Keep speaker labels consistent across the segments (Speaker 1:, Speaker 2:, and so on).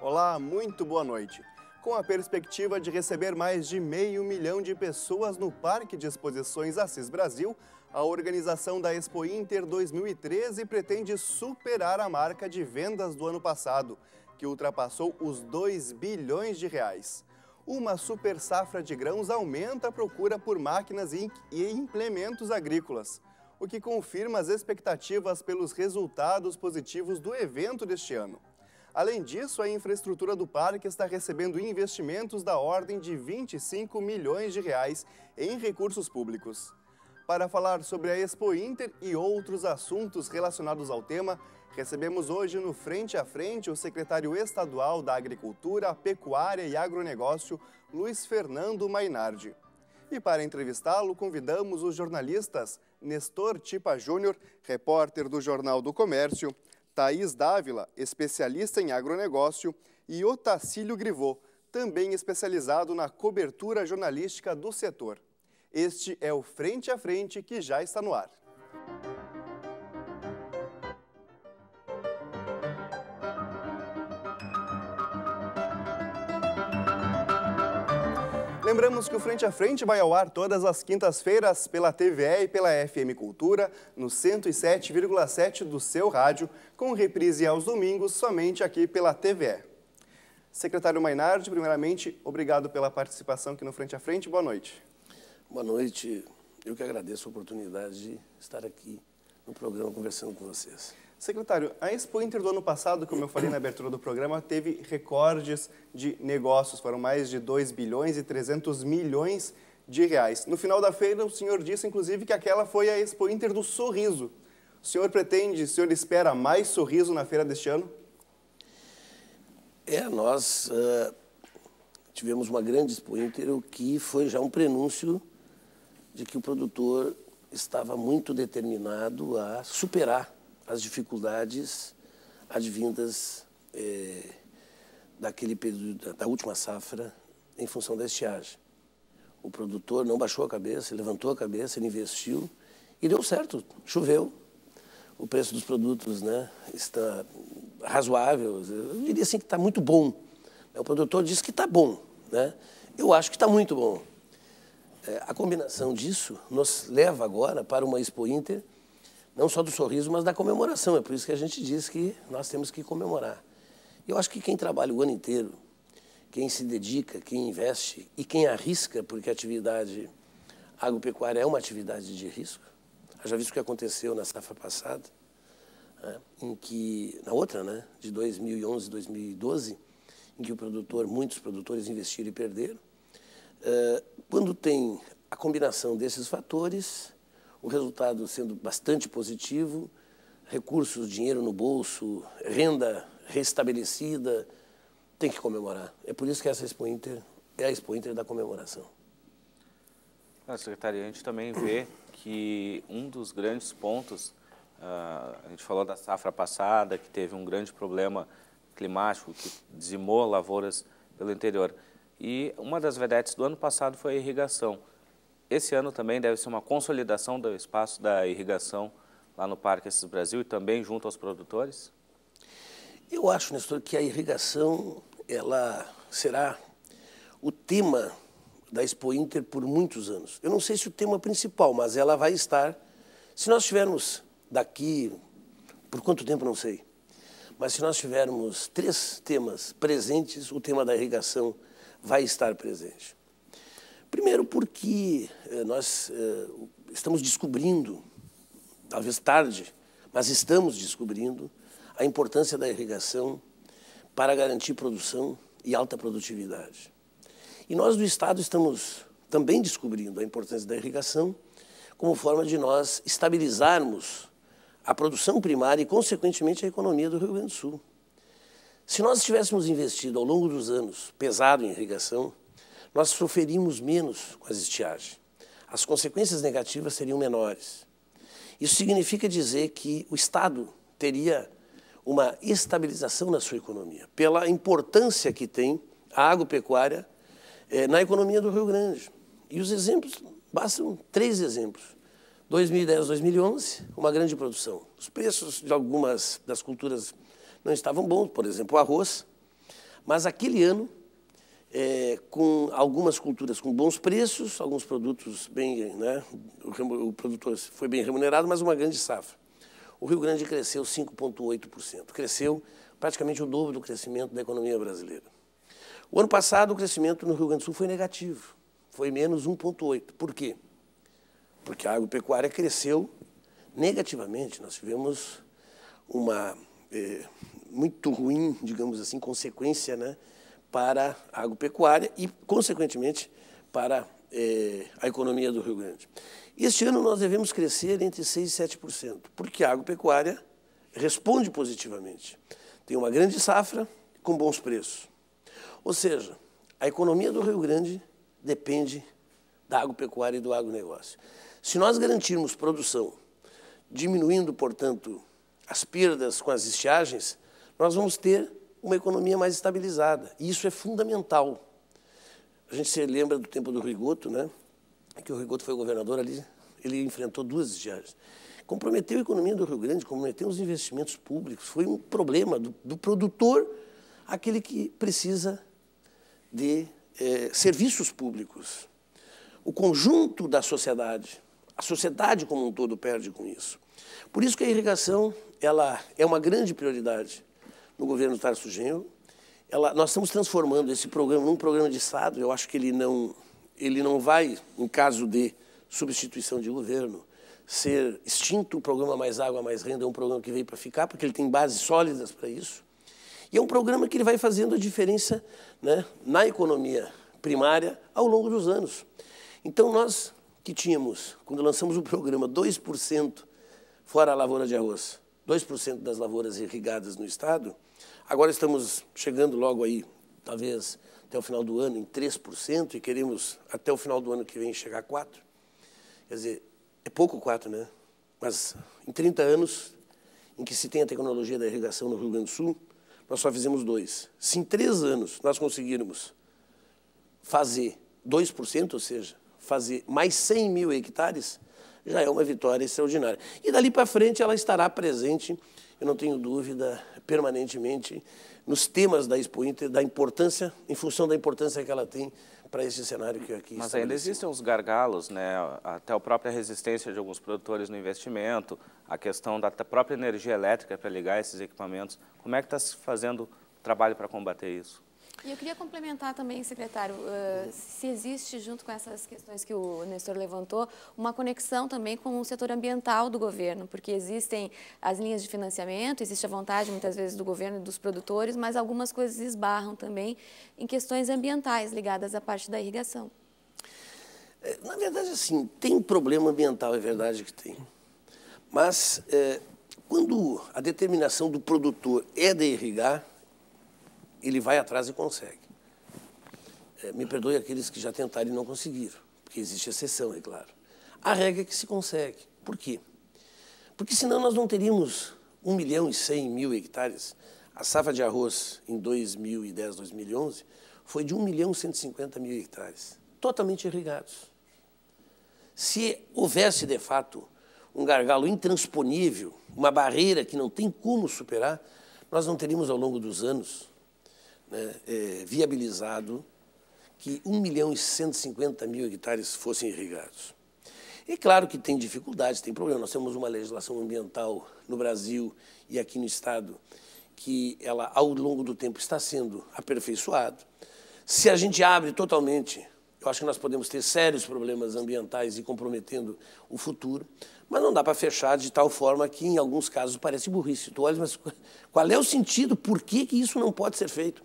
Speaker 1: Olá, muito boa noite. Com a perspectiva de receber mais de meio milhão de pessoas no Parque de Exposições Assis Brasil, a organização da Expo Inter 2013 pretende superar a marca de vendas do ano passado, que ultrapassou os 2 bilhões de reais. Uma super safra de grãos aumenta a procura por máquinas e implementos agrícolas, o que confirma as expectativas pelos resultados positivos do evento deste ano. Além disso, a infraestrutura do parque está recebendo investimentos da ordem de 25 milhões de reais em recursos públicos. Para falar sobre a Expo Inter e outros assuntos relacionados ao tema, recebemos hoje no Frente a Frente o secretário estadual da Agricultura, Pecuária e Agronegócio, Luiz Fernando Mainardi. E para entrevistá-lo, convidamos os jornalistas Nestor Tipa Júnior, repórter do Jornal do Comércio, Thaís Dávila, especialista em agronegócio, e Otacílio Grivô, também especializado na cobertura jornalística do setor. Este é o Frente a Frente que já está no ar. lembramos que o Frente a Frente vai ao ar todas as quintas-feiras pela TVE e pela FM Cultura, no 107,7 do seu rádio, com reprise aos domingos somente aqui pela TVE. Secretário Mainardi, primeiramente, obrigado pela participação aqui no Frente a Frente. Boa noite. Boa noite. Eu que agradeço a oportunidade de estar aqui no programa conversando com vocês. Secretário, a Expo Inter do ano passado, como eu falei na abertura do programa, teve recordes de negócios, foram mais de 2 bilhões e 300 milhões de reais. No final da feira, o senhor disse, inclusive, que aquela foi a Expo Inter do sorriso. O senhor pretende, o senhor espera mais sorriso na feira deste ano? É, nós uh, tivemos uma grande Expo Inter,
Speaker 2: o que foi já um prenúncio de que o produtor estava muito determinado a superar as dificuldades advindas eh, daquele período, da, da última safra, em função da estiagem. O produtor não baixou a cabeça, levantou a cabeça, ele investiu e deu certo, choveu. O preço dos produtos né, está razoável, eu diria assim que está muito bom. O produtor diz que está bom, né? eu acho que está muito bom. É, a combinação disso nos leva agora para uma Expo Inter não só do sorriso, mas da comemoração. É por isso que a gente diz que nós temos que comemorar. Eu acho que quem trabalha o ano inteiro, quem se dedica, quem investe e quem arrisca, porque a atividade agropecuária é uma atividade de risco. já visto o que aconteceu na safra passada, né, em que na outra, né, de 2011 2012, em que o produtor, muitos produtores investiram e perderam. Uh, quando tem a combinação desses fatores, o resultado sendo bastante positivo, recursos, dinheiro no bolso, renda restabelecida, tem que comemorar. É por isso que essa Expo Inter é a Expo Inter da comemoração. Ah, secretária, a gente também vê que um dos grandes pontos, ah, a gente falou da safra passada, que teve um grande problema climático, que dizimou lavouras pelo interior. E uma das vedetes do ano passado foi a irrigação esse ano também deve ser uma consolidação do espaço da irrigação lá no Parque Assis Brasil e também junto aos produtores? Eu acho, Nestor, que a irrigação ela será o tema da Expo Inter por muitos anos. Eu não sei se o tema principal, mas ela vai estar. Se nós tivermos daqui, por quanto tempo não sei, mas se nós tivermos três temas presentes, o tema da irrigação vai estar presente. Primeiro, porque eh, nós eh, estamos descobrindo, talvez tarde, mas estamos descobrindo a importância da irrigação para garantir produção e alta produtividade. E nós do Estado estamos também descobrindo a importância da irrigação como forma de nós estabilizarmos a produção primária e, consequentemente, a economia do Rio Grande do Sul. Se nós tivéssemos investido ao longo dos anos pesado em irrigação, nós sofreríamos menos com as estiagens. As consequências negativas seriam menores. Isso significa dizer que o Estado teria uma estabilização na sua economia, pela importância que tem a agropecuária eh, na economia do Rio Grande. E os exemplos, bastam três exemplos. 2010, 2011, uma grande produção. Os preços de algumas das culturas não estavam bons, por exemplo, o arroz. Mas aquele ano, é, com algumas culturas com bons preços, alguns produtos bem, né, o, o produtor foi bem remunerado, mas uma grande safra. O Rio Grande cresceu 5,8%, cresceu praticamente o dobro do crescimento da economia brasileira. O ano passado, o crescimento no Rio Grande do Sul foi negativo, foi menos 1,8%. Por quê? Porque a agropecuária cresceu negativamente, nós tivemos uma é, muito ruim, digamos assim, consequência, né? para a agropecuária e, consequentemente, para é, a economia do Rio Grande. Este ano nós devemos crescer entre 6% e 7%, porque a agropecuária responde positivamente. Tem uma grande safra com bons preços. Ou seja, a economia do Rio Grande depende da agropecuária e do agronegócio. Se nós garantirmos produção, diminuindo, portanto, as perdas com as estiagens, nós vamos ter uma economia mais estabilizada. E isso é fundamental. A gente se lembra do tempo do Rigoto, né? que o Rigoto foi governador ali, ele enfrentou duas diárias. Comprometeu a economia do Rio Grande, comprometeu os investimentos públicos, foi um problema do, do produtor, aquele que precisa de é, serviços públicos. O conjunto da sociedade, a sociedade como um todo perde com isso. Por isso que a irrigação ela é uma grande prioridade no governo Tarso Genro. Ela, nós estamos transformando esse programa num programa de Estado. Eu acho que ele não, ele não vai, em caso de substituição de governo, ser extinto o programa Mais Água, Mais Renda. É um programa que veio para ficar, porque ele tem bases sólidas para isso. E é um programa que ele vai fazendo a diferença né, na economia primária ao longo dos anos. Então, nós que tínhamos, quando lançamos o programa, 2% fora a lavoura de arroz, 2% das lavouras irrigadas no estado. Agora estamos chegando logo aí, talvez até o final do ano, em 3%, e queremos até o final do ano que vem chegar a 4%. Quer dizer, é pouco 4%, né? Mas em 30 anos em que se tem a tecnologia da irrigação no Rio Grande do Sul, nós só fizemos dois. Se em três anos nós conseguirmos fazer 2%, ou seja, fazer mais 100 mil hectares, já é uma vitória extraordinária. E dali para frente ela estará presente, eu não tenho dúvida, permanentemente nos temas da Expo Inter, da importância, em função da importância que ela tem para esse cenário que aqui Mas ainda existem uns gargalos, né? até a própria resistência de alguns produtores no investimento, a questão da própria energia elétrica para ligar esses equipamentos. Como é que está se fazendo o trabalho para combater isso? E eu queria complementar também, secretário, uh, se existe, junto com essas questões que o Nestor levantou, uma conexão também com o setor ambiental do governo, porque existem as linhas de financiamento, existe a vontade muitas vezes do governo e dos produtores, mas algumas coisas esbarram também em questões ambientais ligadas à parte da irrigação. Eh, na verdade, assim, tem problema ambiental, é verdade que tem. Mas é, quando a determinação do produtor é de irrigar, ele vai atrás e consegue. É, me perdoe aqueles que já tentaram e não conseguiram, porque existe exceção, é claro. A regra é que se consegue. Por quê? Porque senão nós não teríamos 1 milhão e 100 mil hectares. A safra de arroz em 2010, 2011 foi de 1 milhão e 150 mil hectares, totalmente irrigados. Se houvesse, de fato, um gargalo intransponível, uma barreira que não tem como superar, nós não teríamos ao longo dos anos né, é, viabilizado que 1 milhão e 150 mil hectares fossem irrigados. E claro que tem dificuldades, tem problema. Nós temos uma legislação ambiental no Brasil e aqui no Estado que ela, ao longo do tempo, está sendo aperfeiçoada. Se a gente abre totalmente eu acho que nós podemos ter sérios problemas ambientais e comprometendo o futuro, mas não dá para fechar de tal forma que, em alguns casos, parece burrice. Tu olha, mas qual é o sentido? Por que, que isso não pode ser feito?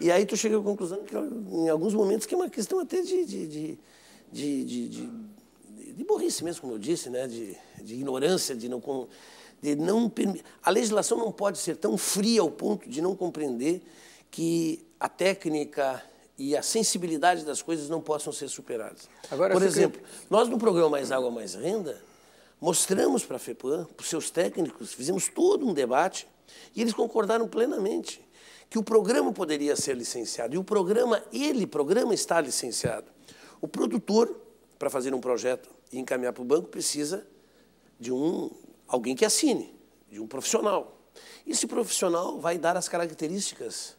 Speaker 2: E aí tu chega à conclusão que, em alguns momentos, que é uma questão até de, de, de, de, burrice mesmo, como eu disse, né? de, de ignorância, de não, de não... A legislação não pode ser tão fria ao ponto de não compreender que a técnica e a sensibilidade das coisas não possam ser superadas. Agora, Por exemplo, nós no programa Mais Água Mais Renda mostramos para a FEPAM, para os seus técnicos, fizemos todo um debate e eles concordaram plenamente que o programa poderia ser licenciado. E o programa, ele, programa está licenciado. O produtor, para fazer um projeto e encaminhar para o banco, precisa de um alguém que assine, de um profissional. Esse profissional vai dar as características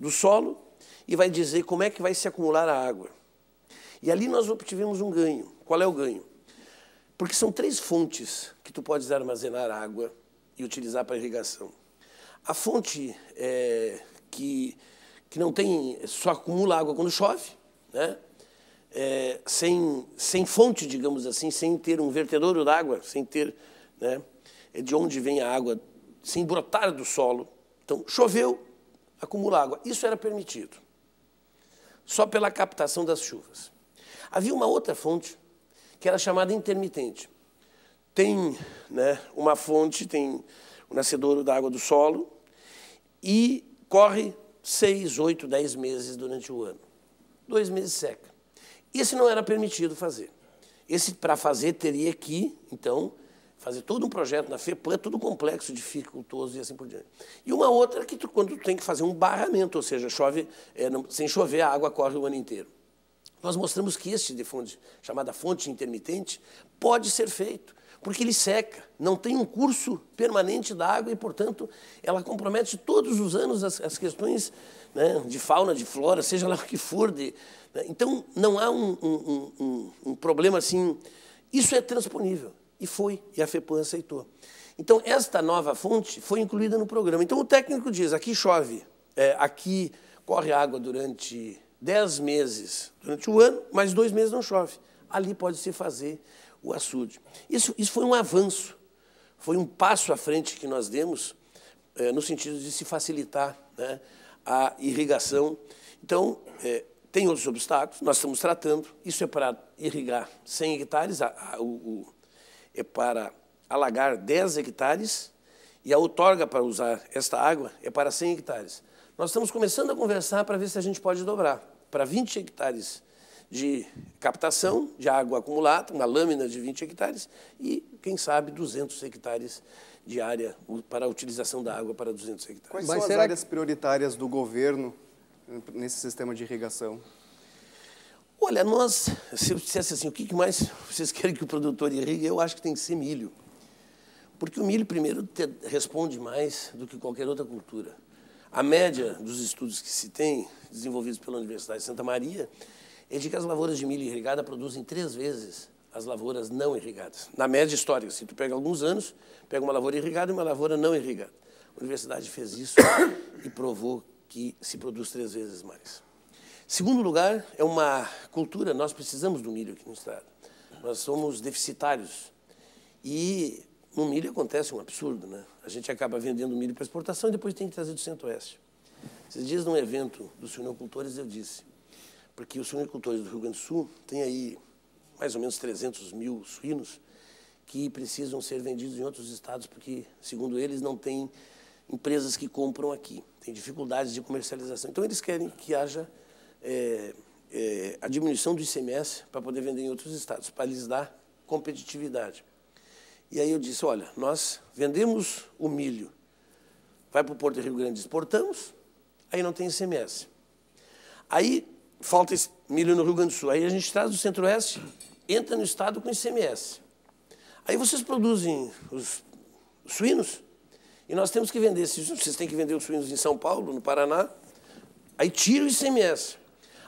Speaker 2: do solo, e vai dizer como é que vai se acumular a água. E ali nós obtivemos um ganho. Qual é o ganho? Porque são três fontes que tu podes armazenar água e utilizar para irrigação. A fonte é, que, que não tem, só acumula água quando chove, né? É, sem, sem fonte, digamos assim, sem ter um vertedouro d'água, sem ter né, é de onde vem a água, sem brotar do solo. Então, choveu, acumula água. Isso era permitido só pela captação das chuvas. Havia uma outra fonte, que era chamada intermitente. Tem né, uma fonte, tem o nascedouro da água do solo, e corre seis, oito, dez meses durante o ano. Dois meses seca. Isso não era permitido fazer. Esse para fazer teria que, então, fazer todo um projeto na FEPLAN, tudo complexo, dificultoso e assim por diante. E uma outra é que tu, quando tu tem que fazer um barramento, ou seja, chove, é, não, sem chover a água corre o ano inteiro. Nós mostramos que este de fonte, chamada fonte intermitente, pode ser feito, porque ele seca, não tem um curso permanente da água e, portanto, ela compromete todos os anos as, as questões né, de fauna, de flora, seja lá o que for. De, né, então, não há um, um, um, um problema assim. Isso é transponível. E foi, e a FEPAM aceitou. Então, esta nova fonte foi incluída no programa. Então, o técnico diz, aqui chove, é, aqui corre água durante 10 meses, durante o ano, mas dois meses não chove. Ali pode-se fazer o açude. Isso, isso foi um avanço, foi um passo à frente que nós demos é, no sentido de se facilitar né, a irrigação. Então, é, tem outros obstáculos, nós estamos tratando, isso é para irrigar 100 hectares, a, a, o, é para alagar 10 hectares e a outorga para usar esta água é para 100 hectares. Nós estamos começando a conversar para ver se a gente pode dobrar para 20 hectares de captação de água acumulada, uma lâmina de 20 hectares e, quem sabe, 200 hectares de área para a utilização da água para 200 hectares. Quais Mas são as áreas
Speaker 1: que... prioritárias do governo hum, nesse sistema de irrigação? Olha, nós,
Speaker 2: se eu dissesse assim, o que mais vocês querem que o produtor irrigue, eu acho que tem que ser milho. Porque o milho, primeiro, te, responde mais do que qualquer outra cultura. A média dos estudos que se tem, desenvolvidos pela Universidade de Santa Maria, é de que as lavouras de milho irrigada produzem três vezes as lavouras não irrigadas. Na média histórica, se tu pega alguns anos, pega uma lavoura irrigada e uma lavoura não irrigada. A universidade fez isso e provou que se produz três vezes mais. Segundo lugar, é uma cultura, nós precisamos do milho aqui no estado. Nós somos deficitários. E no milho acontece um absurdo, né? A gente acaba vendendo milho para exportação e depois tem que trazer do centro-oeste. Esses dias, num evento dos suinocultores, eu disse, porque os suinocultores do Rio Grande do Sul têm aí mais ou menos 300 mil suínos que precisam ser vendidos em outros estados, porque, segundo eles, não tem empresas que compram aqui, tem dificuldades de comercialização. Então, eles querem que haja é, é, a diminuição do ICMS para poder vender em outros estados, para lhes dar competitividade. E aí eu disse, olha, nós vendemos o milho, vai para o Porto do Rio Grande, exportamos, aí não tem ICMS. Aí falta esse milho no Rio Grande do Sul, aí a gente traz do Centro-Oeste, entra no estado com ICMS. Aí vocês produzem os suínos, e nós temos que vender esses, vocês têm que vender os suínos em São Paulo, no Paraná, aí tira o ICMS.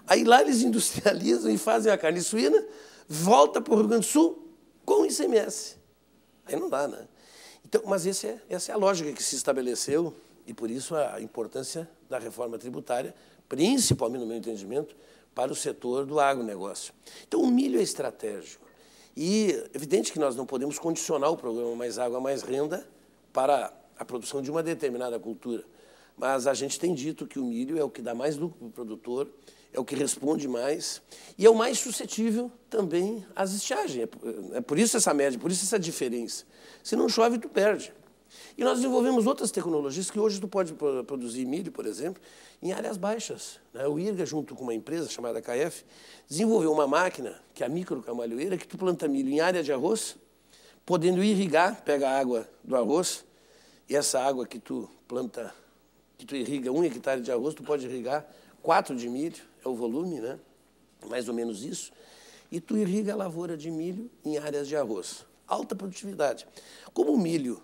Speaker 2: Aí lá eles industrializam e fazem a carne suína, volta para o Rio Grande do Sul com ICMS. Aí não dá, né? Então, mas é, essa é a lógica que se estabeleceu e por isso a importância da reforma tributária, principalmente no meu entendimento, para o setor do agronegócio. Então, o milho é estratégico. E evidente que nós não podemos condicionar o programa Mais Água, Mais Renda para a produção de uma determinada cultura. Mas a gente tem dito que o milho é o que dá mais lucro para o produtor é o que responde mais e é o mais suscetível também às estiagens. É, é por isso essa média, por isso essa diferença. Se não chove, tu perde. E nós desenvolvemos outras tecnologias que hoje tu pode produzir milho, por exemplo, em áreas baixas. Né? O IRGA, junto com uma empresa chamada KF, desenvolveu uma máquina, que é a microcamalhoeira, que tu planta milho em área de arroz, podendo irrigar, pega a água do arroz, e essa água que tu planta, que tu irriga um hectare de arroz, tu pode irrigar quatro de milho, é o volume, né? mais ou menos isso, e tu irriga a lavoura de milho em áreas de arroz. Alta produtividade. Como o milho